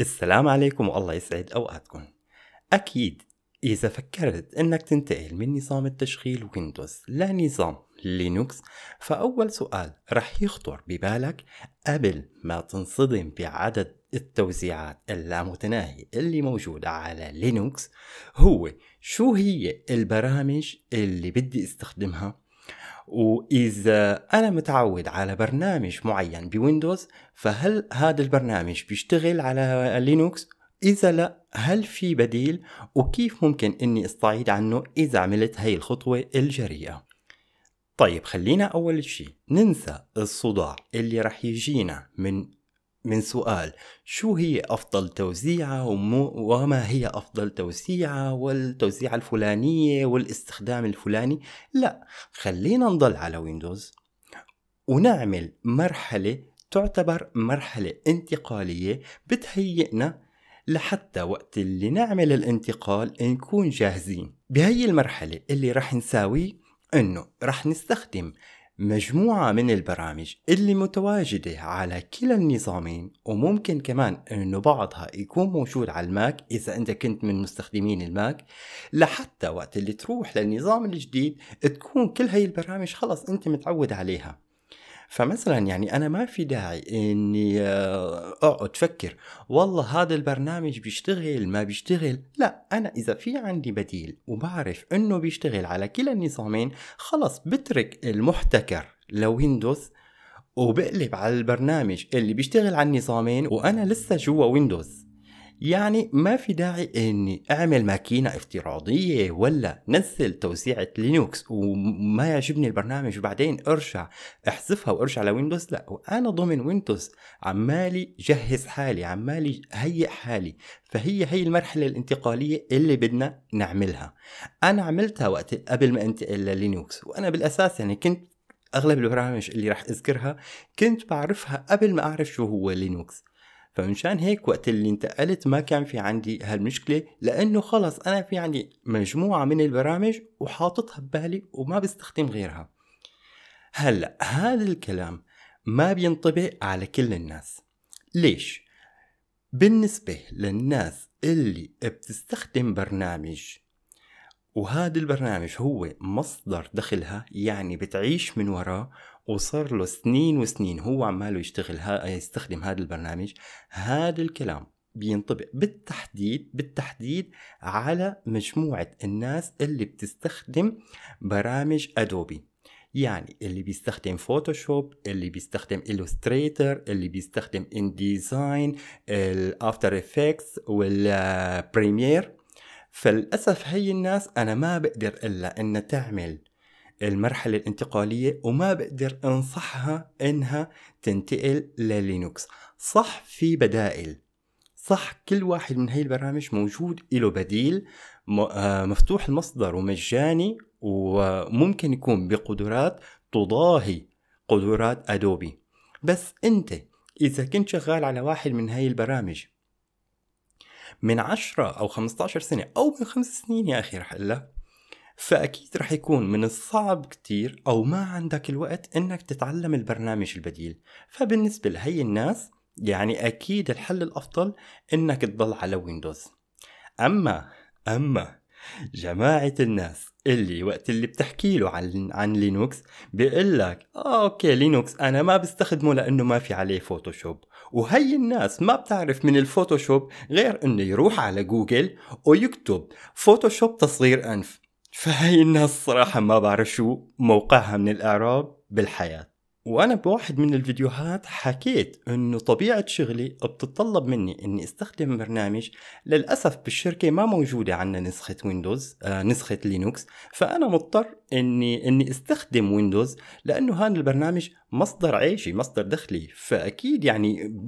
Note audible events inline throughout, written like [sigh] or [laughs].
السلام عليكم والله يسعد أوقاتكم أكيد إذا فكرت أنك تنتقل من نظام التشغيل ويندوز لنظام لينوكس فأول سؤال رح يخطر ببالك قبل ما تنصدم بعدد التوزيعات اللامتناهي اللي موجودة على لينوكس هو شو هي البرامج اللي بدي استخدمها وإذا أنا متعود على برنامج معين بويندوز فهل هذا البرنامج بيشتغل على لينوكس؟ إذا لا هل في بديل؟ وكيف ممكن إني أستعيد عنه إذا عملت هاي الخطوة الجريئة؟ طيب خلينا أول شيء ننسى الصداع اللي رح يجينا من من سؤال شو هي أفضل توزيعة وما هي أفضل توزيعة والتوزيعة الفلانية والاستخدام الفلاني لا خلينا نضل على ويندوز ونعمل مرحلة تعتبر مرحلة انتقالية بتهيئنا لحتى وقت اللي نعمل الانتقال نكون جاهزين بهي المرحلة اللي رح نساويه انه رح نستخدم مجموعة من البرامج اللي متواجدة على كلا النظامين وممكن كمان انه بعضها يكون موجود على الماك اذا انت كنت من مستخدمين الماك لحتى وقت اللي تروح للنظام الجديد تكون كل هاي البرامج خلص انت متعود عليها فمثلا يعني انا ما في داعي اني آه، اقعد افكر والله هذا البرنامج بيشتغل ما بيشتغل لا انا اذا في عندي بديل وبعرف انه بيشتغل على كلا النظامين خلص بترك المحتكر لويندوز وبقلب على البرنامج اللي بيشتغل على النظامين وانا لسه جوا ويندوز يعني ما في داعي اني اعمل ماكينه افتراضيه ولا نزل توزيعه لينوكس وما يعجبني البرنامج وبعدين ارجع احذفها وارجع لويندوز لا وانا ضمن ويندوز عمالي جهز حالي عمالي هيئ حالي فهي هي المرحله الانتقاليه اللي بدنا نعملها انا عملتها وقت قبل ما انتقل للينوكس وانا بالاساس يعني كنت اغلب البرامج اللي راح اذكرها كنت بعرفها قبل ما اعرف شو هو لينوكس فمشان هيك وقت اللي انتقلت ما كان في عندي هالمشكلة لأنه خلص أنا في عندي مجموعة من البرامج وحاططها ببالي وما بستخدم غيرها هلا هذا الكلام ما بينطبق على كل الناس ليش؟ بالنسبة للناس اللي بتستخدم برنامج وهذا البرنامج هو مصدر دخلها يعني بتعيش من وراه وصار له سنين وسنين هو عماله يشتغل ها يستخدم هذا البرنامج هذا الكلام بينطبق بالتحديد بالتحديد على مجموعة الناس اللي بتستخدم برامج أدوبي يعني اللي بيستخدم فوتوشوب اللي بيستخدم إلوستريتر اللي بيستخدم إنديزاين الأفتر إفكتس والبريمير فللأسف هي الناس أنا ما بقدر إلا أن تعمل المرحلة الانتقالية وما بقدر انصحها انها تنتقل للينوكس صح في بدائل صح كل واحد من هاي البرامج موجود له بديل آه، مفتوح المصدر ومجاني وممكن يكون بقدرات تضاهي قدرات ادوبي بس انت اذا كنت شغال على واحد من هاي البرامج من 10 او 15 سنه او من خمس سنين يا اخي رح اقول لك فأكيد رح يكون من الصعب كتير أو ما عندك الوقت إنك تتعلم البرنامج البديل فبالنسبة لهي الناس يعني أكيد الحل الأفضل إنك تضل على ويندوز أما أما جماعة الناس اللي وقت اللي بتحكي له عن عن لينوكس بيقول لك اوكي لينوكس انا ما بستخدمه لانه ما في عليه فوتوشوب وهي الناس ما بتعرف من الفوتوشوب غير انه يروح على جوجل ويكتب فوتوشوب تصغير انف فهي الناس صراحة ما بعرف شو موقعها من الإعراب بالحياة وأنا بواحد من الفيديوهات حكيت أنه طبيعة شغلي بتتطلب مني أني استخدم برنامج للأسف بالشركة ما موجودة عندنا نسخة ويندوز آه نسخة لينوكس فأنا مضطر اني اني استخدم ويندوز لانه هذا البرنامج مصدر عيشي مصدر دخلي فاكيد يعني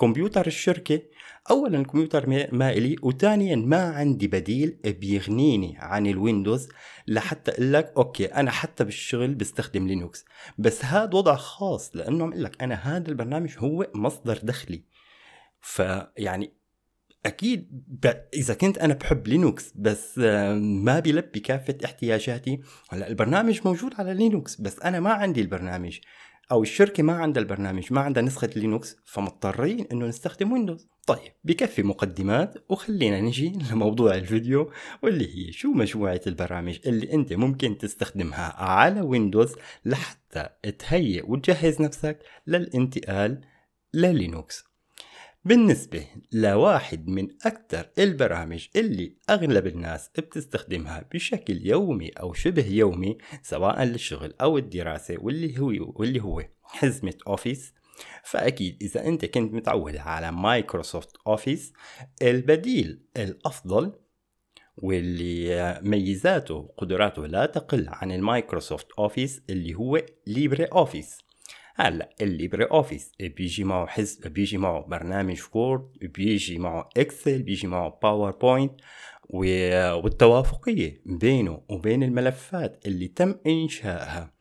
كمبيوتر الشركه اولا الكمبيوتر ما الي وثانيا ما عندي بديل بيغنيني عن الويندوز لحتى اقول لك اوكي انا حتى بالشغل بستخدم لينوكس بس هذا وضع خاص لانه عم لك انا هذا البرنامج هو مصدر دخلي فيعني اكيد ب... اذا كنت انا بحب لينوكس بس آه، ما بيلبي كافه احتياجاتي هلا البرنامج موجود على لينوكس بس انا ما عندي البرنامج او الشركه ما عندها البرنامج ما عندها نسخه لينوكس فمضطرين انه نستخدم ويندوز طيب بكفي مقدمات وخلينا نجي [laughs] لموضوع الفيديو واللي هي شو مجموعه البرامج اللي انت ممكن تستخدمها على ويندوز لحتى تهيئ وتجهز نفسك للانتقال للينوكس بالنسبة لواحد من أكثر البرامج اللي أغلب الناس بتستخدمها بشكل يومي أو شبه يومي سواء للشغل أو الدراسة واللي هو واللي هو حزمة أوفيس فأكيد إذا أنت كنت متعود على مايكروسوفت أوفيس البديل الأفضل واللي ميزاته وقدراته لا تقل عن المايكروسوفت أوفيس اللي هو ليبري أوفيس هلا الليبري اوفيس بيجي معه حزب بيجي معه برنامج وورد بيجي معه اكسل بيجي معه باوربوينت والتوافقية بينه وبين الملفات اللي تم إنشائها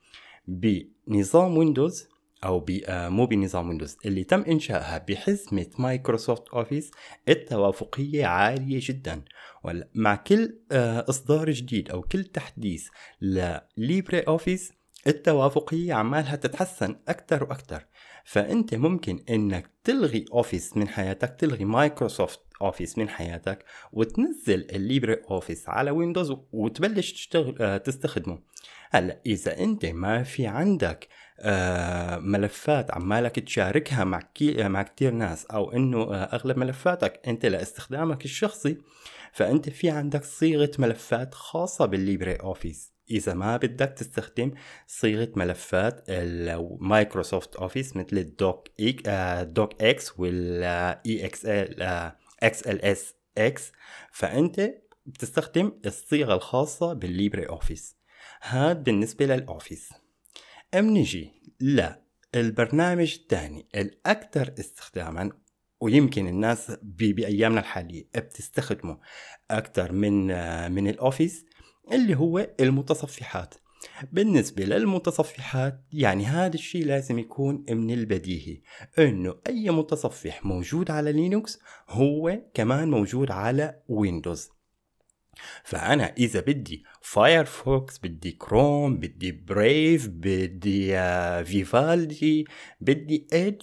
بنظام ويندوز أو بي آه مو بنظام ويندوز اللي تم إنشائها بحزمة مايكروسوفت أوفيس التوافقية عالية جدا مع كل آه إصدار جديد أو كل تحديث لليبري أوفيس التوافقية عمالها تتحسن أكتر وأكتر فأنت ممكن أنك تلغي أوفيس من حياتك تلغي مايكروسوفت أوفيس من حياتك وتنزل الليبري أوفيس على ويندوز وتبلش تشتغل آه، تستخدمه هلا إذا أنت ما في عندك آه، ملفات عمالك تشاركها مع آه، مع كتير ناس او انه اغلب ملفاتك انت لاستخدامك الشخصي فانت في عندك صيغه ملفات خاصه بالليبري اوفيس اذا ما بدك تستخدم صيغه ملفات مايكروسوفت اوفيس مثل الدوك إيك آه، دوك اكس والاي آه، اكس ال آه، اكس ال اس اكس فانت بتستخدم الصيغه الخاصه بالليبري اوفيس هاد بالنسبه للاوفيس لا للبرنامج الثاني الاكثر استخداما ويمكن الناس بايامنا الحاليه بتستخدمه اكثر من من الاوفيس اللي هو المتصفحات بالنسبة للمتصفحات يعني هذا الشيء لازم يكون من البديهي انه اي متصفح موجود على لينوكس هو كمان موجود على ويندوز فأنا إذا بدي فايرفوكس بدي كروم بدي بريف بدي آه، فيفالدي بدي إيدج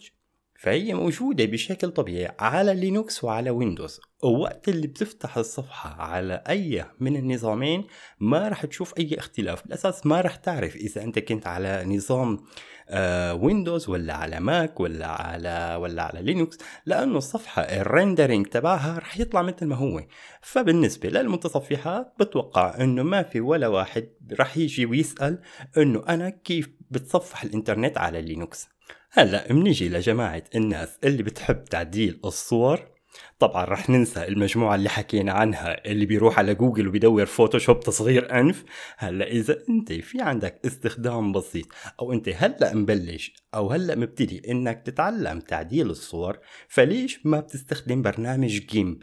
فهي موجودة بشكل طبيعي على لينوكس وعلى ويندوز ووقت اللي بتفتح الصفحة على أي من النظامين ما رح تشوف أي اختلاف بالأساس ما رح تعرف إذا أنت كنت على نظام آه ويندوز آه، ولا على ماك ولا على ولا على لينكس لانه الصفحه الريندرينج تبعها رح يطلع مثل ما هو فبالنسبه للمتصفحات بتوقع انه ما في ولا واحد رح يجي ويسال انه انا كيف بتصفح الانترنت على لينكس هلا بنيجي لجماعه الناس اللي بتحب تعديل الصور طبعا رح ننسى المجموعة اللي حكينا عنها اللي بيروح على جوجل وبيدور فوتوشوب تصغير أنف هلا إذا أنت في عندك استخدام بسيط أو أنت هلا مبلش أو هلا مبتدي إنك تتعلم تعديل الصور فليش ما بتستخدم برنامج جيمب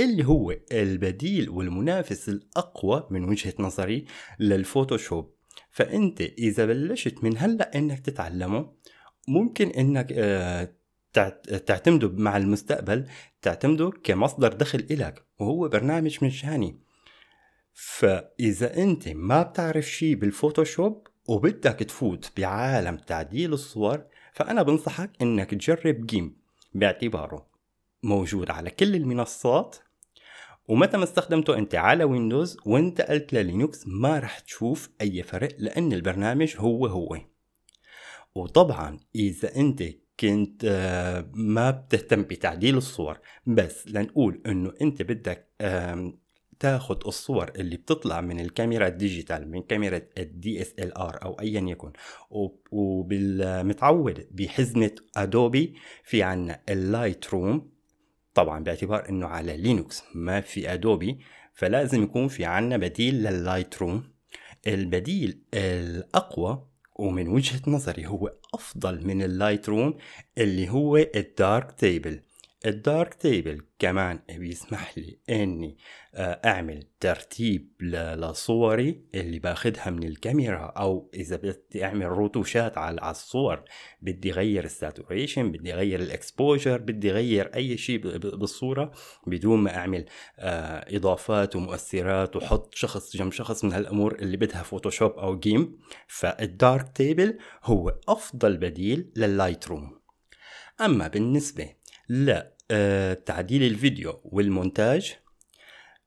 اللي هو البديل والمنافس الأقوى من وجهة نظري للفوتوشوب فأنت إذا بلشت من هلا إنك تتعلمه ممكن إنك آه، تعتمده مع المستقبل تعتمده كمصدر دخل إلك وهو برنامج مجاني فإذا أنت ما بتعرف شيء بالفوتوشوب وبدك تفوت بعالم تعديل الصور فأنا بنصحك إنك تجرب جيم باعتباره موجود على كل المنصات ومتى ما استخدمته انت على ويندوز وانتقلت للينوكس ما رح تشوف اي فرق لان البرنامج هو هو وطبعا اذا انت كنت آه، ما بتهتم بتعديل الصور بس لنقول انه انت بدك تاخد الصور اللي بتطلع من الكاميرا الديجيتال من كاميرا الدي اس ال ار او ايا يكن وبالمتعود بحزمه ادوبي في عنا اللايت روم طبعا باعتبار انه على لينوكس ما في ادوبي فلازم يكون في عنا بديل لللايت روم البديل الاقوى ومن وجهة نظري هو أفضل من اللايت روم اللي هو الدارك تيبل الدارك تيبل كمان بيسمح لي اني آه، اعمل ترتيب لصوري اللي باخدها من الكاميرا او اذا بدي اعمل روتوشات على الصور بدي اغير الساتوريشن بدي اغير الاكسبوجر بدي اغير اي شيء بالصوره بدون ما اعمل آه، اضافات ومؤثرات وحط شخص جنب شخص من هالامور اللي بدها فوتوشوب او جيم فالدارك تيبل هو افضل بديل لللايت روم اما بالنسبه لا آه، تعديل الفيديو والمونتاج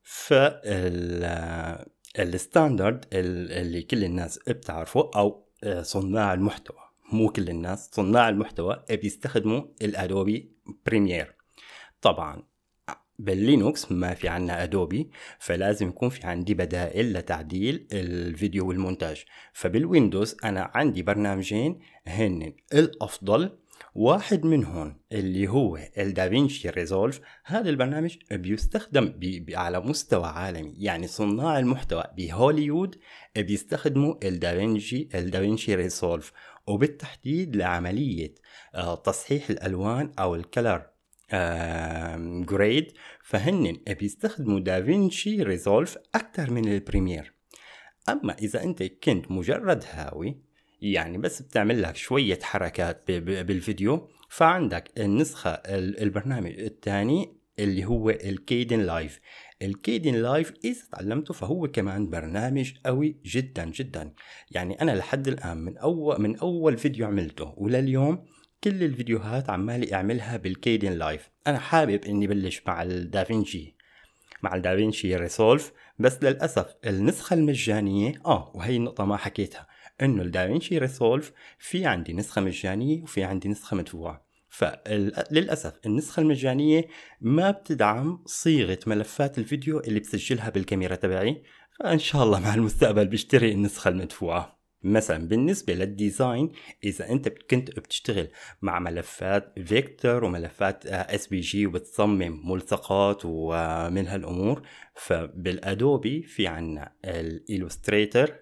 فالستاندرد اللي كل الناس بتعرفه او آه، صناع المحتوى مو كل الناس صناع المحتوى بيستخدموا الادوبي بريمير طبعا باللينوكس ما في عنا ادوبي فلازم يكون في عندي بدائل لتعديل الفيديو والمونتاج فبالويندوز انا عندي برنامجين هن الافضل واحد منهم اللي هو الدافينشي ريزولف هذا البرنامج بيستخدم بي بي على مستوى عالمي يعني صناع المحتوى بهوليوود بيستخدموا الدافينشي الدافينشي ريزولف وبالتحديد لعملية آه، تصحيح الألوان أو الكلر جريد فهن بيستخدموا دافينشي ريزولف أكثر من البريمير أما إذا أنت كنت مجرد هاوي يعني بس بتعمل لك شوية حركات بالفيديو فعندك النسخة البرنامج الثاني اللي هو الكيدن لايف الكيدن لايف إذا تعلمته فهو كمان برنامج قوي جدا جدا يعني أنا لحد الآن من أول من أول فيديو عملته ولليوم كل الفيديوهات عمالي أعملها بالكيدن لايف أنا حابب إني بلش مع الدافنشي مع الدافنشي ريسولف بس للأسف النسخة المجانية آه وهي النقطة ما حكيتها انه الدافنشي ريسولف في عندي نسخه مجانيه وفي عندي نسخه مدفوعه فللاسف النسخه المجانيه ما بتدعم صيغه ملفات الفيديو اللي بسجلها بالكاميرا تبعي فان شاء الله مع المستقبل بشتري النسخه المدفوعه مثلا بالنسبة للديزاين إذا أنت كنت بتشتغل مع ملفات فيكتور وملفات اس بي جي وبتصمم ملصقات ومن هالأمور فبالأدوبي في عنا الإلوستريتر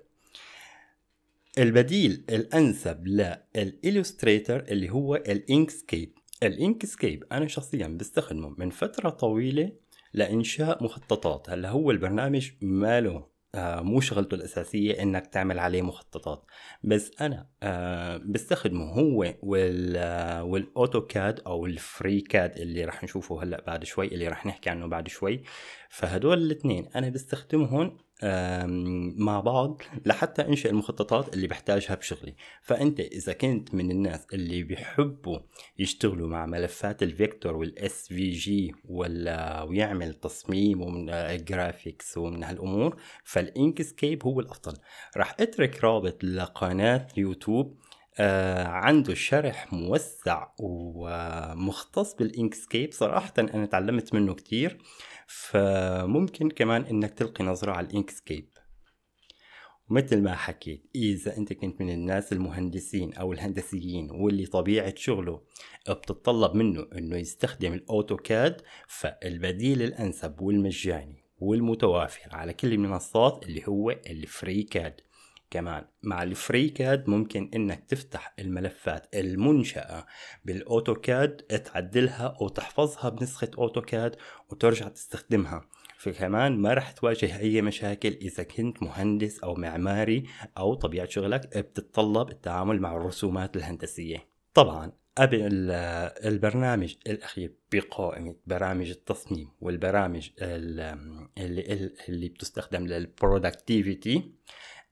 البديل الانسب للاليوستريتر اللي هو الانكسكيب الانكسكيب انا شخصيا بستخدمه من فتره طويله لانشاء مخططات هلا هو البرنامج ماله آه مو شغلته الأساسية إنك تعمل عليه مخططات بس أنا آه بستخدمه هو آه، والأوتوكاد أو الفري كاد اللي رح نشوفه هلأ بعد شوي اللي رح نحكي عنه بعد شوي فهدول الاثنين أنا بستخدمهم مع بعض لحتى انشئ المخططات اللي بحتاجها بشغلي فانت اذا كنت من الناس اللي بيحبوا يشتغلوا مع ملفات الفيكتور والاس في جي ولا ويعمل تصميم ومن جرافيكس آه، ومن هالامور فالانكسكيب هو الافضل راح اترك رابط لقناه يوتيوب آه، عنده شرح موسع ومختص بالانكسكيب صراحة أنا تعلمت منه كتير فممكن كمان إنك تلقي نظرة على الانكسكيب ومثل ما حكيت إذا أنت كنت من الناس المهندسين أو الهندسيين واللي طبيعة شغله بتتطلب منه إنه يستخدم الأوتوكاد فالبديل الأنسب والمجاني والمتوافر على كل المنصات اللي هو الفري كاد كمان مع الفري كاد ممكن انك تفتح الملفات المنشأة بالاوتوكاد تعدلها وتحفظها بنسخة اوتوكاد وترجع تستخدمها فكمان ما رح تواجه اي مشاكل اذا كنت مهندس او معماري او طبيعة شغلك بتتطلب التعامل مع الرسومات الهندسية طبعا قبل البرنامج الأخير بقائمة برامج التصميم والبرامج اللي, اللي بتستخدم للبرودكتيفيتي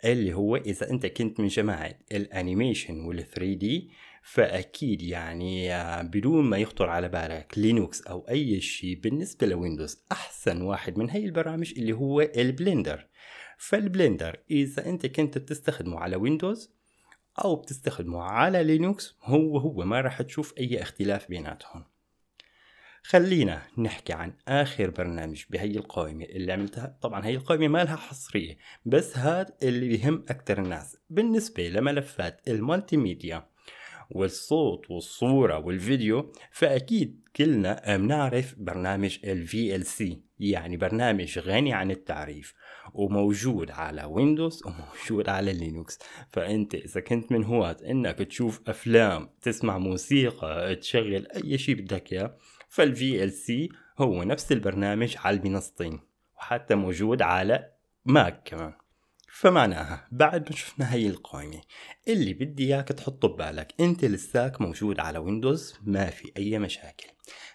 اللي هو اذا انت كنت من جماعه الانيميشن وال3 دي فاكيد يعني آه، بدون ما يخطر على بالك لينوكس او اي شيء بالنسبه لويندوز احسن واحد من هي البرامج اللي هو البلندر فالبلندر اذا انت كنت بتستخدمه على ويندوز او بتستخدمه على لينوكس هو هو ما راح تشوف اي اختلاف بيناتهم خلينا نحكي عن اخر برنامج بهي القائمه اللي عملتها طبعا هي القائمه ما لها حصريه بس هاد اللي بهم اكثر الناس بالنسبه لملفات المالتي ميديا والصوت والصورة والفيديو فأكيد كلنا بنعرف برنامج ال VLC يعني برنامج غني عن التعريف وموجود على ويندوز وموجود على لينوكس فأنت إذا كنت من هواة إنك تشوف أفلام تسمع موسيقى تشغل أي شيء بدك إياه فالفي ال سي هو نفس البرنامج على المنصتين وحتى موجود على ماك كمان فمعناها بعد ما شفنا هي القائمة اللي بدي اياك تحطه ببالك انت لساك موجود على ويندوز ما في اي مشاكل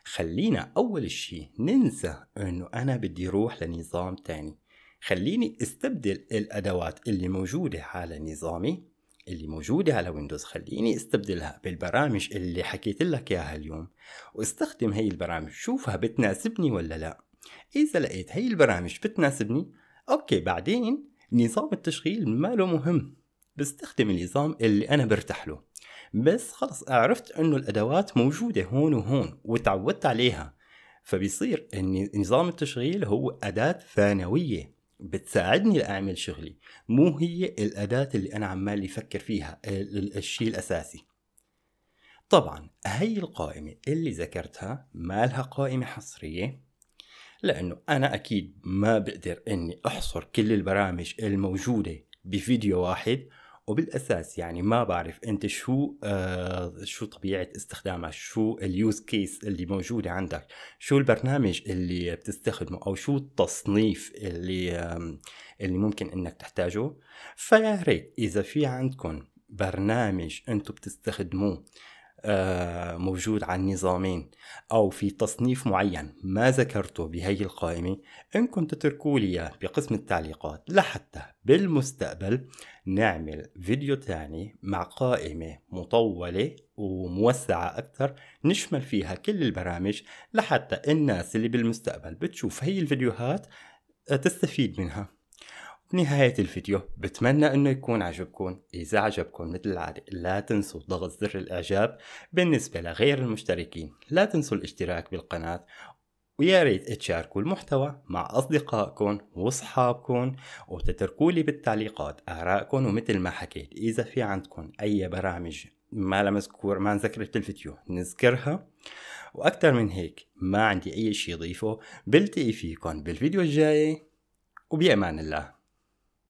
خلينا اول شي ننسى انه انا بدي اروح لنظام تاني خليني استبدل الادوات اللي موجودة على نظامي اللي موجودة على ويندوز خليني استبدلها بالبرامج اللي حكيت لك إياها اليوم واستخدم هي البرامج شوفها بتناسبني ولا لا إذا لقيت هي البرامج بتناسبني أوكي بعدين نظام التشغيل ماله مهم بستخدم النظام اللي أنا برتاح له بس خلص عرفت انه الادوات موجودة هون وهون وتعودت عليها فبيصير ان نظام التشغيل هو اداة ثانوية بتساعدني لاعمل شغلي مو هي الاداه اللي انا عمال افكر فيها الشيء الاساسي طبعا هي القائمة اللي ذكرتها ما لها قائمة حصرية لأنه أنا أكيد ما بقدر أني أحصر كل البرامج الموجودة بفيديو واحد وبالاساس يعني ما بعرف انت شو آه شو طبيعه استخدامها شو اليوز كيس اللي موجوده عندك شو البرنامج اللي بتستخدمه او شو التصنيف اللي آه اللي ممكن انك تحتاجه فيا ريت اذا في عندكم برنامج انتم بتستخدموه آه، موجود عن نظامين أو في تصنيف معين ما ذكرته بهي القائمة إنكم تتركوا لي بقسم التعليقات لحتى بالمستقبل نعمل فيديو تاني مع قائمة مطولة وموسعة أكثر نشمل فيها كل البرامج لحتى الناس اللي بالمستقبل بتشوف هي الفيديوهات آه، تستفيد منها نهاية الفيديو بتمنى انه يكون عجبكم اذا عجبكم مثل العادة لا تنسوا ضغط زر الاعجاب بالنسبة لغير المشتركين لا تنسوا الاشتراك بالقناة ويا ريت تشاركوا المحتوى مع أصدقائكم وأصحابكم وتتركوا لي بالتعليقات آرائكم ومثل ما حكيت إذا في عندكم أي برامج ما مذكور ما انذكرت الفيديو نذكرها وأكثر من هيك ما عندي أي شيء ضيفه بلتقي فيكم بالفيديو الجاي وبأمان الله